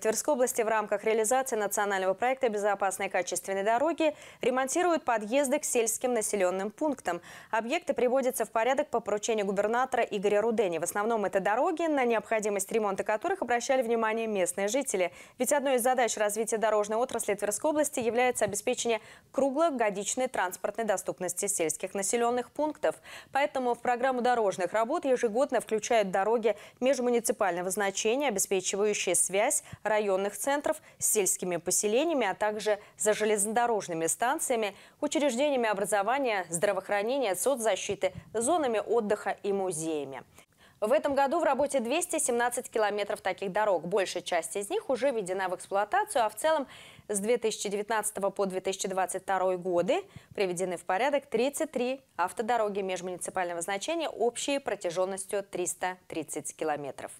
В Тверской области в рамках реализации национального проекта «Безопасные качественные дороги» ремонтируют подъезды к сельским населенным пунктам. Объекты приводятся в порядок по поручению губернатора Игоря Рудени. В основном это дороги, на необходимость ремонта которых обращали внимание местные жители. Ведь одной из задач развития дорожной отрасли Тверской области является обеспечение круглогодичной транспортной доступности сельских населенных пунктов. Поэтому в программу дорожных работ ежегодно включают дороги межмуниципального значения, обеспечивающие связь, районных центров с сельскими поселениями, а также за железнодорожными станциями, учреждениями образования, здравоохранения, соцзащиты, зонами отдыха и музеями. В этом году в работе 217 километров таких дорог. Большая часть из них уже введена в эксплуатацию, а в целом с 2019 по 2022 годы приведены в порядок 33 автодороги межмуниципального значения общей протяженностью 330 километров.